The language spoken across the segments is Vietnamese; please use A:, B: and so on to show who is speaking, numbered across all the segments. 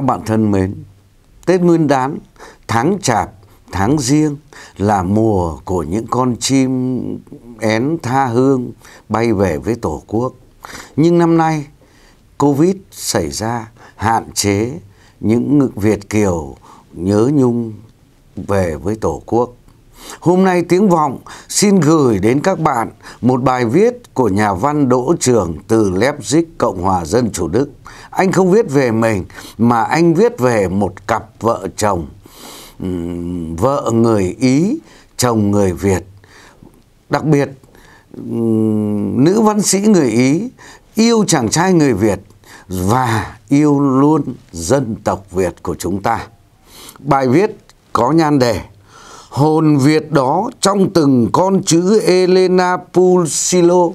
A: Các bạn thân mến, Tết Nguyên đán, tháng Chạp, tháng Giêng là mùa của những con chim én tha hương bay về với Tổ quốc. Nhưng năm nay, Covid xảy ra hạn chế những Việt Kiều nhớ nhung về với Tổ quốc. Hôm nay Tiếng Vọng xin gửi đến các bạn một bài viết của nhà văn Đỗ Trường từ Leipzig, Cộng hòa Dân Chủ Đức. Anh không viết về mình mà anh viết về một cặp vợ chồng, vợ người Ý, chồng người Việt. Đặc biệt, nữ văn sĩ người Ý yêu chàng trai người Việt và yêu luôn dân tộc Việt của chúng ta. Bài viết có nhan đề hồn Việt đó trong từng con chữ Elena Pulsilo.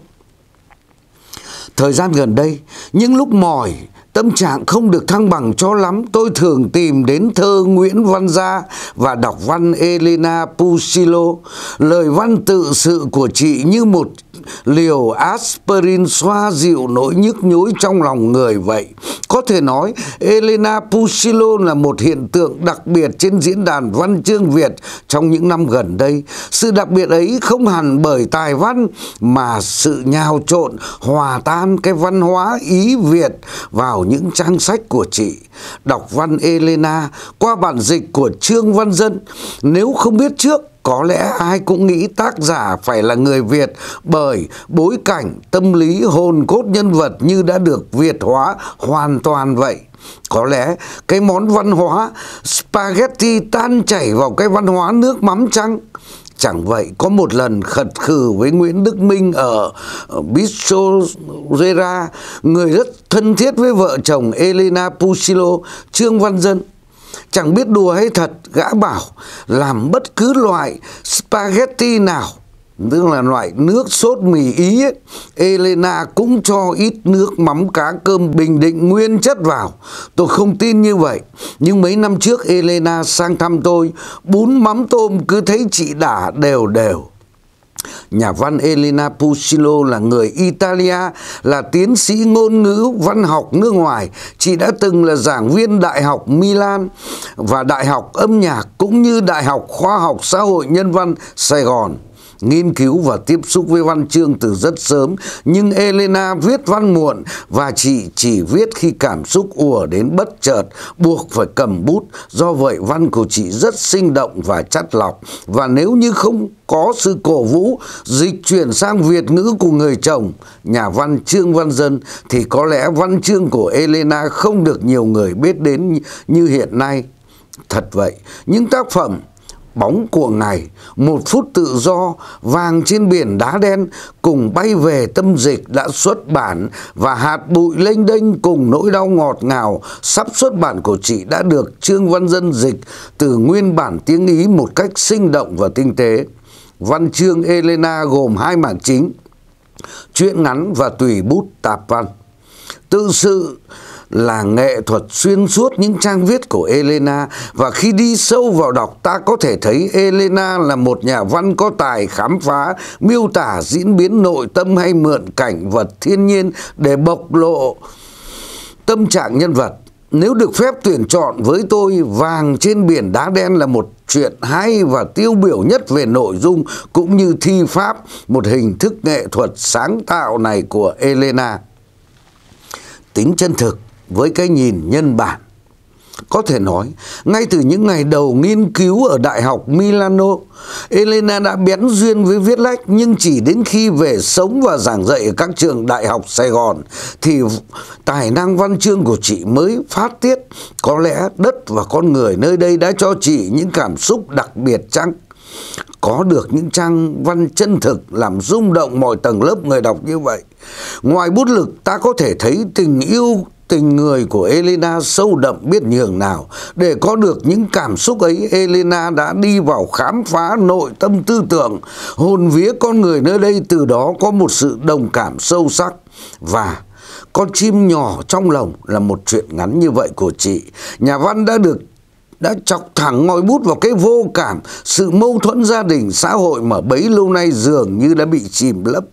A: Thời gian gần đây, những lúc mỏi Tâm trạng không được thăng bằng cho lắm, tôi thường tìm đến thơ Nguyễn Văn Gia và đọc văn Elena Pusilo. Lời văn tự sự của chị như một liều aspirin xoa dịu nỗi nhức nhối trong lòng người vậy. Có thể nói, Elena Pusilo là một hiện tượng đặc biệt trên diễn đàn văn chương Việt trong những năm gần đây. Sự đặc biệt ấy không hẳn bởi tài văn mà sự nhào trộn, hòa tan cái văn hóa Ý Việt vào những trang sách của chị, đọc văn Elena qua bản dịch của Trương Văn Dân. Nếu không biết trước, có lẽ ai cũng nghĩ tác giả phải là người Việt bởi bối cảnh, tâm lý, hồn cốt nhân vật như đã được Việt hóa hoàn toàn vậy. Có lẽ cái món văn hóa spaghetti tan chảy vào cái văn hóa nước mắm trăng chẳng vậy có một lần khật khừ với Nguyễn Đức Minh ở Bistro Rera, người rất thân thiết với vợ chồng Elena Pusilo, Trương Văn Dân. Chẳng biết đùa hay thật, gã bảo làm bất cứ loại spaghetti nào tức là loại nước sốt mì ý Elena cũng cho ít nước mắm cá cơm Bình Định nguyên chất vào. Tôi không tin như vậy, nhưng mấy năm trước Elena sang thăm tôi, bún mắm tôm cứ thấy chị đả đều đều. Nhà văn Elena Pusillo là người Italia, là tiến sĩ ngôn ngữ văn học nước ngoài. Chị đã từng là giảng viên Đại học Milan và Đại học Âm nhạc cũng như Đại học Khoa học Xã hội Nhân văn Sài Gòn nghiên cứu và tiếp xúc với văn chương từ rất sớm, nhưng Elena viết văn muộn và chị chỉ viết khi cảm xúc ùa đến bất chợt, buộc phải cầm bút. Do vậy văn của chị rất sinh động và chắt lọc và nếu như không có sự cổ vũ dịch chuyển sang Việt ngữ của người chồng, nhà văn Trương Văn Dân thì có lẽ văn chương của Elena không được nhiều người biết đến như hiện nay. Thật vậy, những tác phẩm bóng của ngày, một phút tự do, vàng trên biển đá đen cùng bay về tâm dịch đã xuất bản và hạt bụi lênh đênh cùng nỗi đau ngọt ngào sắp xuất bản của chị đã được Trương Văn Dân dịch từ nguyên bản tiếng Ý một cách sinh động và tinh tế. Văn chương Elena gồm hai mảng chính, chuyện ngắn và tùy bút tạp văn. Tự sự là nghệ thuật xuyên suốt những trang viết của Elena và khi đi sâu vào đọc ta có thể thấy Elena là một nhà văn có tài khám phá, miêu tả diễn biến nội tâm hay mượn cảnh vật thiên nhiên để bộc lộ tâm trạng nhân vật. Nếu được phép tuyển chọn với tôi, vàng trên biển đá đen là một chuyện hay và tiêu biểu nhất về nội dung cũng như thi pháp, một hình thức nghệ thuật sáng tạo này của Elena. Tính chân thực với cái nhìn nhân bản. Có thể nói, ngay từ những ngày đầu nghiên cứu ở Đại học Milano, Elena đã bén duyên với viết lách nhưng chỉ đến khi về sống và giảng dạy ở các trường Đại học Sài Gòn thì tài năng văn chương của chị mới phát tiết. Có lẽ đất và con người nơi đây đã cho chị những cảm xúc đặc biệt chăng? Có được những trang văn chân thực làm rung động mọi tầng lớp người đọc như vậy. Ngoài bút lực ta có thể thấy tình yêu Tình người của Elena sâu đậm biết nhường nào. Để có được những cảm xúc ấy, Elena đã đi vào khám phá nội tâm tư tưởng, hồn vía con người nơi đây từ đó có một sự đồng cảm sâu sắc. Và con chim nhỏ trong lòng là một chuyện ngắn như vậy của chị. Nhà văn đã được đã chọc thẳng ngòi bút vào cái vô cảm, sự mâu thuẫn gia đình, xã hội mà bấy lâu nay dường như đã bị chìm lấp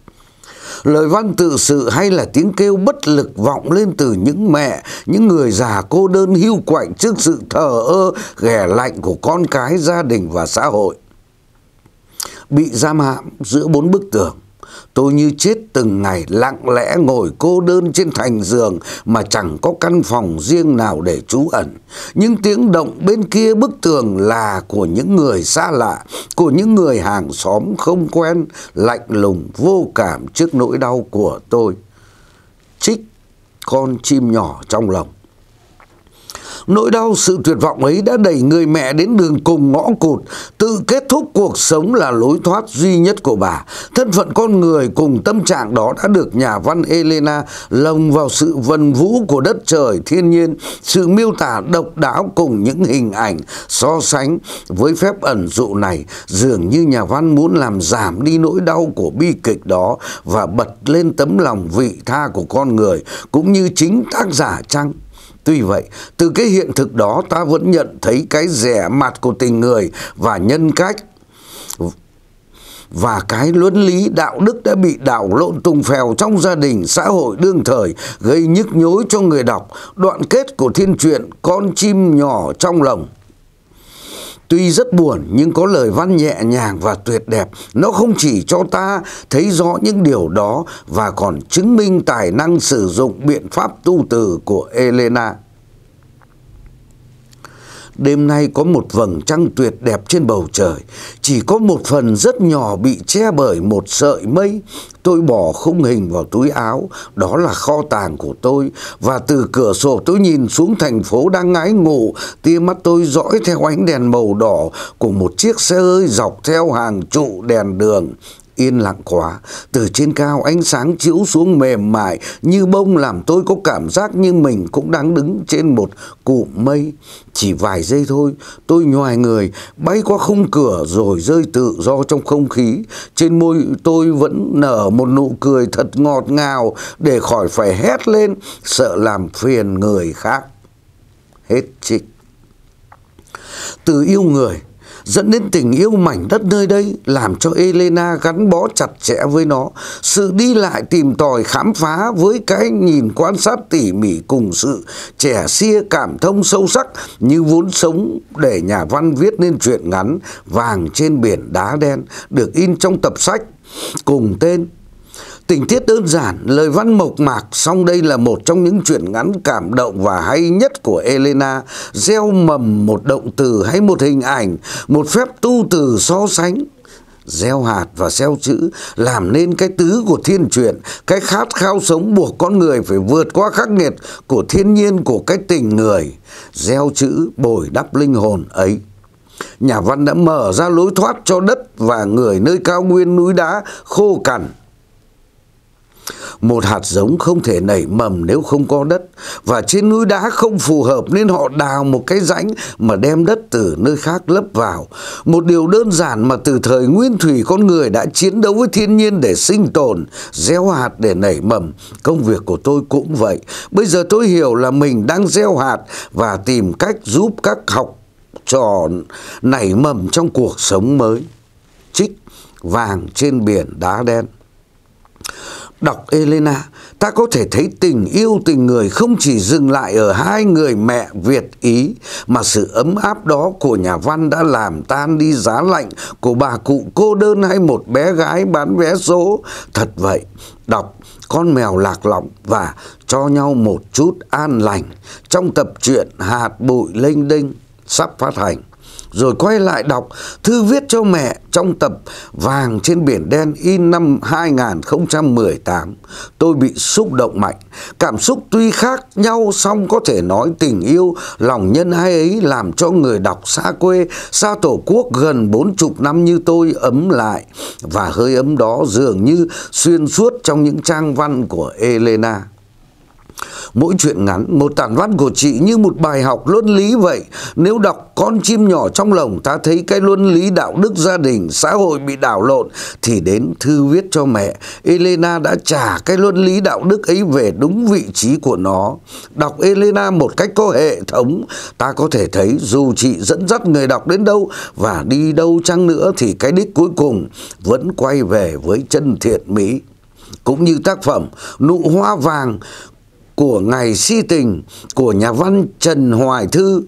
A: lời văn tự sự hay là tiếng kêu bất lực vọng lên từ những mẹ, những người già cô đơn hưu quạnh trước sự thờ ơ, ghẻ lạnh của con cái, gia đình và xã hội. Bị giam hãm giữa bốn bức tường, Tôi như chết từng ngày lặng lẽ ngồi cô đơn trên thành giường mà chẳng có căn phòng riêng nào để trú ẩn. Những tiếng động bên kia bức tường là của những người xa lạ, của những người hàng xóm không quen, lạnh lùng, vô cảm trước nỗi đau của tôi. Trích con chim nhỏ trong lòng. Nỗi đau sự tuyệt vọng ấy đã đẩy người mẹ đến đường cùng ngõ cụt, tự kết thúc cuộc sống là lối thoát duy nhất của bà. Thân phận con người cùng tâm trạng đó đã được nhà văn Elena lồng vào sự vần vũ của đất trời thiên nhiên, sự miêu tả độc đáo cùng những hình ảnh so sánh với phép ẩn dụ này, dường như nhà văn muốn làm giảm đi nỗi đau của bi kịch đó và bật lên tấm lòng vị tha của con người cũng như chính tác giả chăng Tuy vậy, từ cái hiện thực đó ta vẫn nhận thấy cái rẻ mặt của tình người và nhân cách và cái luân lý đạo đức đã bị đảo lộn tung phèo trong gia đình xã hội đương thời gây nhức nhối cho người đọc đoạn kết của thiên truyện con chim nhỏ trong lồng Tuy rất buồn nhưng có lời văn nhẹ nhàng và tuyệt đẹp. Nó không chỉ cho ta thấy rõ những điều đó và còn chứng minh tài năng sử dụng biện pháp tu từ của Elena. Đêm nay có một vầng trăng tuyệt đẹp trên bầu trời, chỉ có một phần rất nhỏ bị che bởi một sợi mây, tôi bỏ khung hình vào túi áo, đó là kho tàng của tôi. Và từ cửa sổ tôi nhìn xuống thành phố đang ngái ngủ, tia mắt tôi dõi theo ánh đèn màu đỏ của một chiếc xe hơi dọc theo hàng trụ đèn đường yên lặng quá từ trên cao ánh sáng chiếu xuống mềm mại như bông làm tôi có cảm giác như mình cũng đang đứng trên một cụm mây chỉ vài giây thôi tôi nhoài người bay qua khung cửa rồi rơi tự do trong không khí trên môi tôi vẫn nở một nụ cười thật ngọt ngào để khỏi phải hét lên sợ làm phiền người khác hết trích từ yêu người dẫn đến tình yêu mảnh đất nơi đây làm cho Elena gắn bó chặt chẽ với nó. Sự đi lại tìm tòi khám phá với cái nhìn quan sát tỉ mỉ cùng sự trẻ xia cảm thông sâu sắc như vốn sống để nhà văn viết nên truyện ngắn Vàng trên biển đá đen được in trong tập sách cùng tên Tình tiết đơn giản, lời văn mộc mạc, song đây là một trong những truyện ngắn cảm động và hay nhất của Elena, gieo mầm một động từ hay một hình ảnh, một phép tu từ so sánh gieo hạt và gieo chữ làm nên cái tứ của thiên truyện cái khát khao sống buộc con người phải vượt qua khắc nghiệt của thiên nhiên của cái tình người gieo chữ bồi đắp linh hồn ấy nhà văn đã mở ra lối thoát cho đất và người nơi cao nguyên núi đá khô cằn một hạt giống không thể nảy mầm nếu không có đất Và trên núi đá không phù hợp nên họ đào một cái rãnh mà đem đất từ nơi khác lấp vào Một điều đơn giản mà từ thời nguyên thủy con người đã chiến đấu với thiên nhiên để sinh tồn Gieo hạt để nảy mầm Công việc của tôi cũng vậy Bây giờ tôi hiểu là mình đang gieo hạt và tìm cách giúp các học trò nảy mầm trong cuộc sống mới Trích vàng trên biển đá đen Đọc Elena, ta có thể thấy tình yêu tình người không chỉ dừng lại ở hai người mẹ Việt Ý, mà sự ấm áp đó của nhà văn đã làm tan đi giá lạnh của bà cụ cô đơn hay một bé gái bán vé số. Thật vậy, đọc Con mèo lạc lõng và cho nhau một chút an lành trong tập truyện Hạt bụi lênh đênh sắp phát hành rồi quay lại đọc thư viết cho mẹ trong tập Vàng trên biển đen in năm 2018. Tôi bị xúc động mạnh, cảm xúc tuy khác nhau song có thể nói tình yêu, lòng nhân ái ấy làm cho người đọc xa quê, xa tổ quốc gần bốn chục năm như tôi ấm lại và hơi ấm đó dường như xuyên suốt trong những trang văn của Elena. Mỗi chuyện ngắn, một tản văn của chị như một bài học luân lý vậy. Nếu đọc con chim nhỏ trong lồng ta thấy cái luân lý đạo đức gia đình, xã hội bị đảo lộn thì đến thư viết cho mẹ. Elena đã trả cái luân lý đạo đức ấy về đúng vị trí của nó. Đọc Elena một cách có hệ thống, ta có thể thấy dù chị dẫn dắt người đọc đến đâu và đi đâu chăng nữa thì cái đích cuối cùng vẫn quay về với chân thiện mỹ cũng như tác phẩm Nụ hoa vàng của ngày si tình của nhà văn Trần Hoài Thư.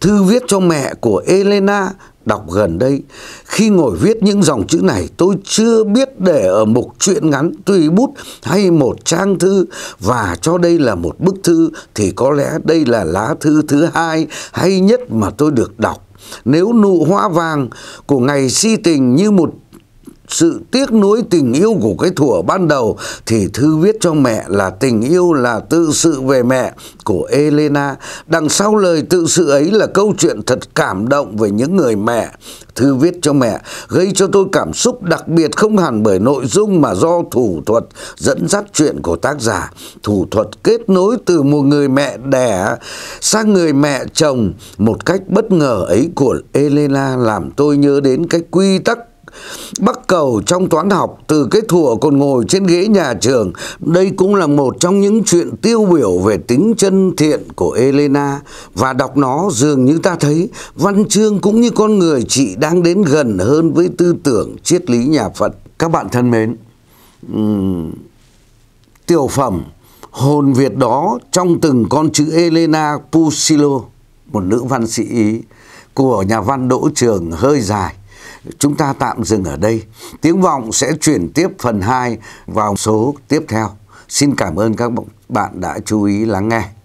A: Thư viết cho mẹ của Elena đọc gần đây. Khi ngồi viết những dòng chữ này tôi chưa biết để ở mục truyện ngắn tùy bút hay một trang thư và cho đây là một bức thư thì có lẽ đây là lá thư thứ hai hay nhất mà tôi được đọc. Nếu nụ hoa vàng của ngày si tình như một sự tiếc nuối tình yêu của cái thủa ban đầu thì Thư viết cho mẹ là tình yêu là tự sự về mẹ của Elena. Đằng sau lời tự sự ấy là câu chuyện thật cảm động về những người mẹ. Thư viết cho mẹ gây cho tôi cảm xúc đặc biệt không hẳn bởi nội dung mà do thủ thuật dẫn dắt chuyện của tác giả. Thủ thuật kết nối từ một người mẹ đẻ sang người mẹ chồng một cách bất ngờ ấy của Elena làm tôi nhớ đến cái quy tắc Bắc cầu trong toán học từ cái thủa còn ngồi trên ghế nhà trường, đây cũng là một trong những chuyện tiêu biểu về tính chân thiện của Elena và đọc nó dường như ta thấy văn chương cũng như con người chị đang đến gần hơn với tư tưởng triết lý nhà Phật. Các bạn thân mến, um, tiểu phẩm hồn Việt đó trong từng con chữ Elena Pusilo, một nữ văn sĩ Ý của nhà văn Đỗ Trường hơi dài Chúng ta tạm dừng ở đây. Tiếng vọng sẽ chuyển tiếp phần 2 vào số tiếp theo. Xin cảm ơn các bạn đã chú ý lắng nghe.